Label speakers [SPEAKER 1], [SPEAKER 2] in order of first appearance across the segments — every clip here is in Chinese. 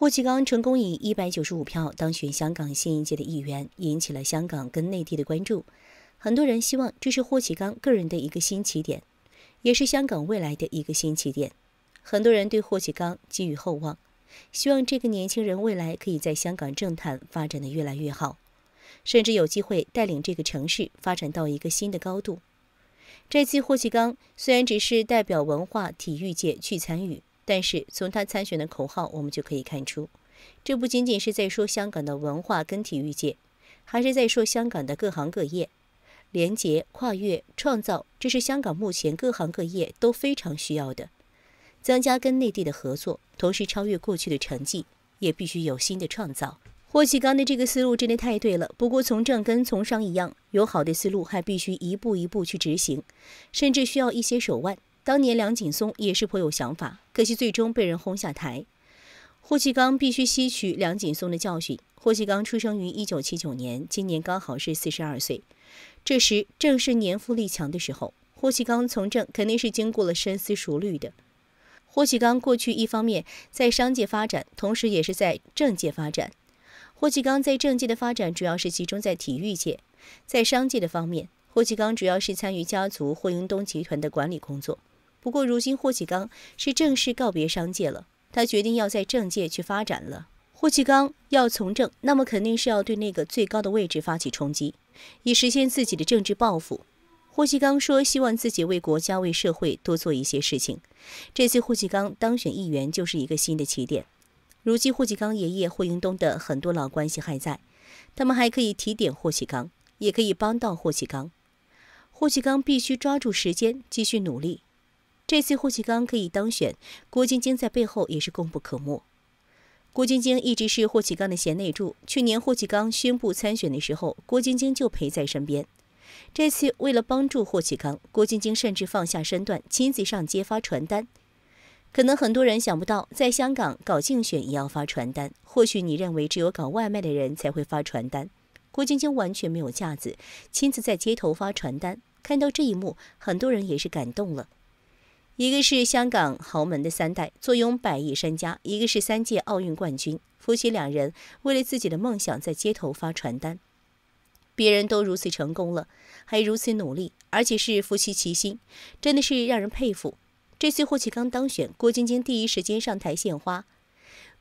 [SPEAKER 1] 霍启刚成功以一百九十五票当选香港新一届的议员，引起了香港跟内地的关注。很多人希望这是霍启刚个人的一个新起点，也是香港未来的一个新起点。很多人对霍启刚寄予厚望，希望这个年轻人未来可以在香港政坛发展的越来越好，甚至有机会带领这个城市发展到一个新的高度。这次霍启刚虽然只是代表文化体育界去参与。但是从他参选的口号，我们就可以看出，这不仅仅是在说香港的文化跟体育界，还是在说香港的各行各业。廉洁、跨越、创造，这是香港目前各行各业都非常需要的。增加跟内地的合作，同时超越过去的成绩，也必须有新的创造。霍启刚的这个思路真的太对了。不过从政跟从商一样，有好的思路还必须一步一步去执行，甚至需要一些手腕。当年梁锦松也是颇有想法，可惜最终被人轰下台。霍启刚必须吸取梁锦松的教训。霍启刚出生于一九七九年，今年刚好是四十二岁，这时正是年富力强的时候。霍启刚从政肯定是经过了深思熟虑的。霍启刚过去一方面在商界发展，同时也是在政界发展。霍启刚在政界的发展主要是集中在体育界，在商界的方面，霍启刚主要是参与家族霍英东集团的管理工作。不过，如今霍启刚是正式告别商界了。他决定要在政界去发展了。霍启刚要从政，那么肯定是要对那个最高的位置发起冲击，以实现自己的政治抱负。霍启刚说：“希望自己为国家、为社会多做一些事情。”这次霍启刚当选议员就是一个新的起点。如今，霍启刚爷爷霍英东的很多老关系还在，他们还可以提点霍启刚，也可以帮到霍启刚。霍启刚必须抓住时间，继续努力。这次霍启刚可以当选，郭晶晶在背后也是功不可没。郭晶晶一直是霍启刚的贤内助。去年霍启刚宣布参选的时候，郭晶晶就陪在身边。这次为了帮助霍启刚，郭晶晶甚至放下身段，亲自上街发传单。可能很多人想不到，在香港搞竞选也要发传单。或许你认为只有搞外卖的人才会发传单，郭晶晶完全没有架子，亲自在街头发传单。看到这一幕，很多人也是感动了。一个是香港豪门的三代，坐拥百亿身家；一个是三届奥运冠军，夫妻两人为了自己的梦想在街头发传单。别人都如此成功了，还如此努力，而且是夫妻齐心，真的是让人佩服。这次霍启刚当选，郭晶晶第一时间上台献花，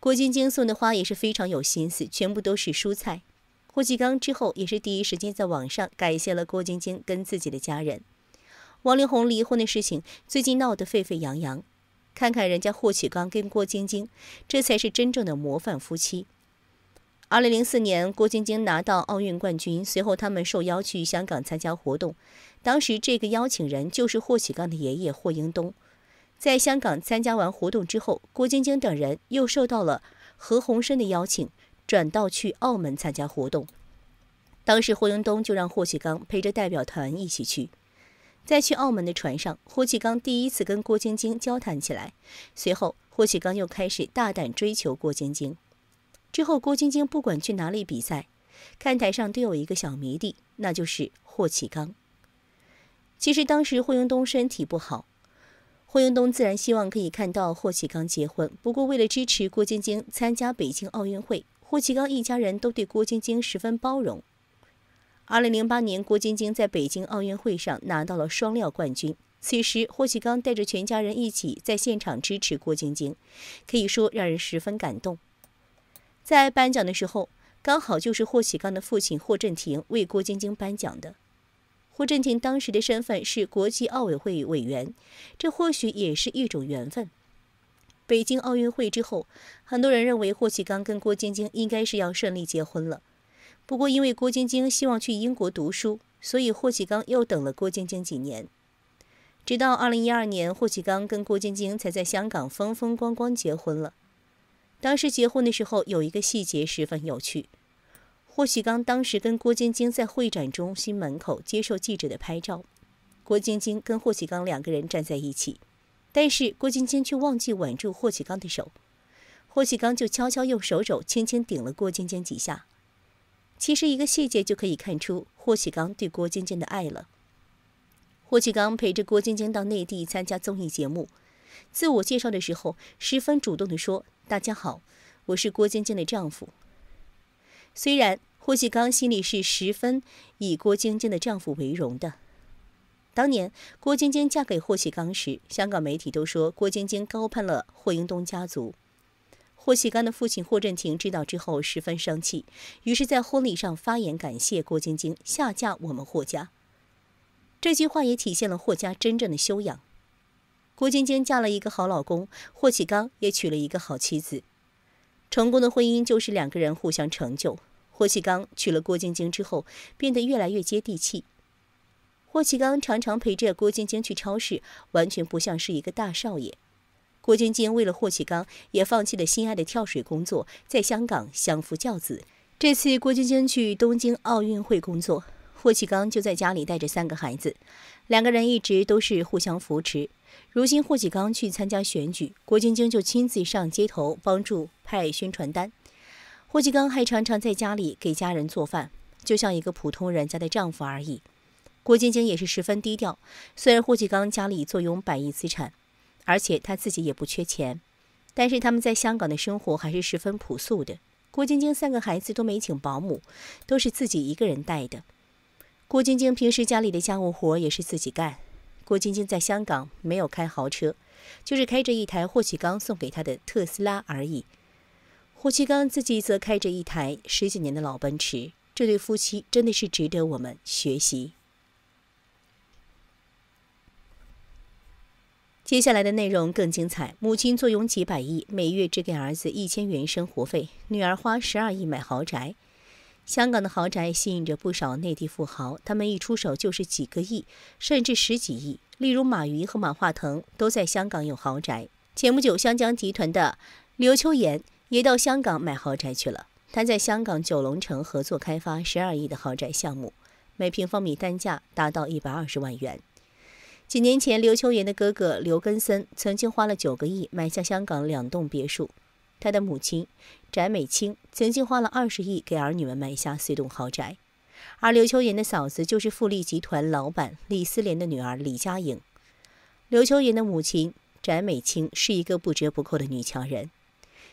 [SPEAKER 1] 郭晶晶送的花也是非常有心思，全部都是蔬菜。霍启刚之后也是第一时间在网上感谢了郭晶晶跟自己的家人。王力宏离婚的事情最近闹得沸沸扬扬，看看人家霍启刚跟郭晶晶，这才是真正的模范夫妻。二零零四年，郭晶晶拿到奥运冠军，随后他们受邀去香港参加活动，当时这个邀请人就是霍启刚的爷爷霍英东。在香港参加完活动之后，郭晶晶等人又受到了何鸿燊的邀请，转到去澳门参加活动。当时霍英东就让霍启刚陪着代表团一起去。在去澳门的船上，霍启刚第一次跟郭晶晶交谈起来。随后，霍启刚又开始大胆追求郭晶晶。之后，郭晶晶不管去哪里比赛，看台上都有一个小迷弟，那就是霍启刚。其实当时霍英东身体不好，霍英东自然希望可以看到霍启刚结婚。不过，为了支持郭晶晶参加北京奥运会，霍启刚一家人都对郭晶晶十分包容。二零零八年，郭晶晶在北京奥运会上拿到了双料冠军。此时，霍启刚带着全家人一起在现场支持郭晶晶，可以说让人十分感动。在颁奖的时候，刚好就是霍启刚的父亲霍震霆为郭晶晶颁奖的。霍震霆当时的身份是国际奥委会委员，这或许也是一种缘分。北京奥运会之后，很多人认为霍启刚跟郭晶晶应该是要顺利结婚了。不过，因为郭晶晶希望去英国读书，所以霍启刚又等了郭晶晶几年，直到二零一二年，霍启刚跟郭晶晶才在香港风风光光结婚了。当时结婚的时候，有一个细节十分有趣：霍启刚当时跟郭晶晶在会展中心门口接受记者的拍照，郭晶晶跟霍启刚两个人站在一起，但是郭晶晶却忘记挽住霍启刚的手，霍启刚就悄悄用手肘轻轻顶了郭晶晶几下。其实一个细节就可以看出霍启刚对郭晶晶的爱了。霍启刚陪着郭晶晶到内地参加综艺节目，自我介绍的时候，十分主动的说：“大家好，我是郭晶晶的丈夫。”虽然霍启刚心里是十分以郭晶晶的丈夫为荣的。当年郭晶晶嫁给霍启刚时，香港媒体都说郭晶晶高攀了霍英东家族。霍启刚的父亲霍震霆知道之后十分生气，于是，在婚礼上发言感谢郭晶晶下嫁我们霍家。这句话也体现了霍家真正的修养。郭晶晶嫁了一个好老公，霍启刚也娶了一个好妻子。成功的婚姻就是两个人互相成就。霍启刚娶了郭晶晶之后，变得越来越接地气。霍启刚常常陪着郭晶晶去超市，完全不像是一个大少爷。郭晶晶为了霍启刚，也放弃了心爱的跳水工作，在香港相夫教子。这次郭晶晶去东京奥运会工作，霍启刚就在家里带着三个孩子，两个人一直都是互相扶持。如今霍启刚去参加选举，郭晶晶就亲自上街头帮助派宣传单。霍启刚还常常在家里给家人做饭，就像一个普通人家的丈夫而已。郭晶晶也是十分低调，虽然霍启刚家里坐拥百亿资产。而且他自己也不缺钱，但是他们在香港的生活还是十分朴素的。郭晶晶三个孩子都没请保姆，都是自己一个人带的。郭晶晶平时家里的家务活也是自己干。郭晶晶在香港没有开豪车，就是开着一台霍启刚送给她的特斯拉而已。霍启刚自己则开着一台十几年的老奔驰。这对夫妻真的是值得我们学习。接下来的内容更精彩。母亲坐拥几百亿，每月只给儿子一千元生活费；女儿花十二亿买豪宅。香港的豪宅吸引着不少内地富豪，他们一出手就是几个亿，甚至十几亿。例如，马云和马化腾都在香港有豪宅。前不久，湘江集团的刘秋妍也到香港买豪宅去了。他在香港九龙城合作开发十二亿的豪宅项目，每平方米单价达到一百二十万元。几年前，刘秋妍的哥哥刘根森曾经花了九个亿买下香港两栋别墅；他的母亲翟美清曾经花了二十亿给儿女们买下四栋豪宅。而刘秋妍的嫂子就是富力集团老板李思莲的女儿李佳颖。刘秋妍的母亲翟美清是一个不折不扣的女强人，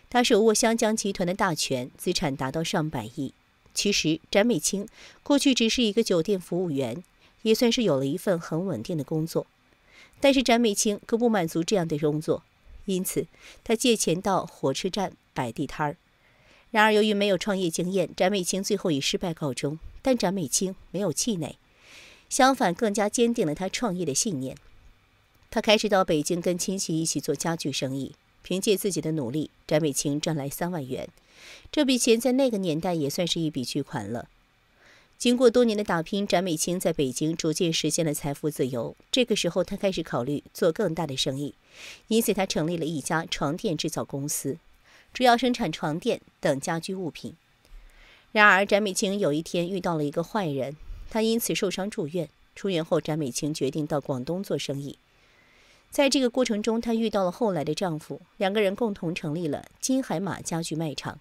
[SPEAKER 1] 她手握湘江集团的大权，资产达到上百亿。其实，翟美清过去只是一个酒店服务员。也算是有了一份很稳定的工作，但是展美清可不满足这样的工作，因此他借钱到火车站摆地摊儿。然而由于没有创业经验，展美清最后以失败告终。但展美清没有气馁，相反更加坚定了他创业的信念。他开始到北京跟亲戚一起做家具生意，凭借自己的努力，展美清赚来三万元。这笔钱在那个年代也算是一笔巨款了。经过多年的打拼，展美清在北京逐渐实现了财富自由。这个时候，她开始考虑做更大的生意，因此她成立了一家床垫制造公司，主要生产床垫等家居物品。然而，展美清有一天遇到了一个坏人，她因此受伤住院。出院后，展美清决定到广东做生意。在这个过程中，她遇到了后来的丈夫，两个人共同成立了金海马家具卖场。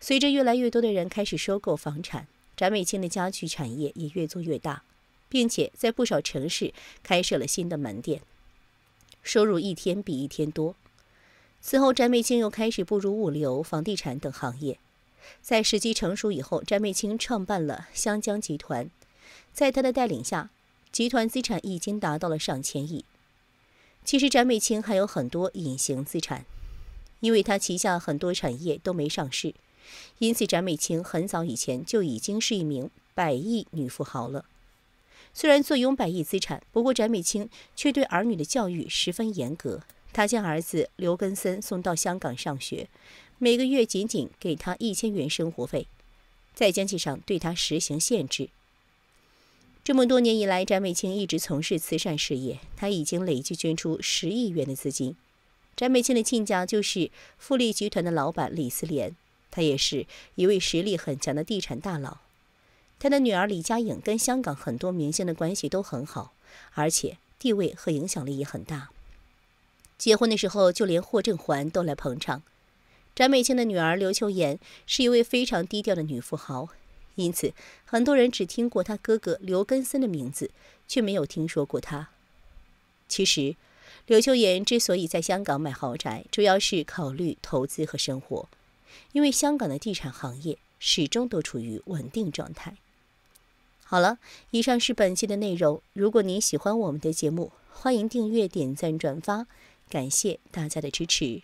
[SPEAKER 1] 随着越来越多的人开始收购房产。翟美清的家具产业也越做越大，并且在不少城市开设了新的门店，收入一天比一天多。此后，詹美清又开始步入物流、房地产等行业，在时机成熟以后，詹美清创办了湘江集团。在他的带领下，集团资产已经达到了上千亿。其实，詹美清还有很多隐形资产，因为他旗下很多产业都没上市。因此，翟美卿很早以前就已经是一名百亿女富豪了。虽然坐拥百亿资产，不过翟美卿却对儿女的教育十分严格。她将儿子刘根森送到香港上学，每个月仅仅给他一千元生活费，在经济上对他实行限制。这么多年以来，翟美清一直从事慈善事业，他已经累计捐出十亿元的资金。翟美清的亲家就是富力集团的老板李思廉。他也是一位实力很强的地产大佬，他的女儿李佳颖跟香港很多明星的关系都很好，而且地位和影响力也很大。结婚的时候，就连霍震寰都来捧场。翟美庆的女儿刘秋妍是一位非常低调的女富豪，因此很多人只听过她哥哥刘根森的名字，却没有听说过她。其实，刘秋妍之所以在香港买豪宅，主要是考虑投资和生活。因为香港的地产行业始终都处于稳定状态。好了，以上是本期的内容。如果您喜欢我们的节目，欢迎订阅、点赞、转发，感谢大家的支持。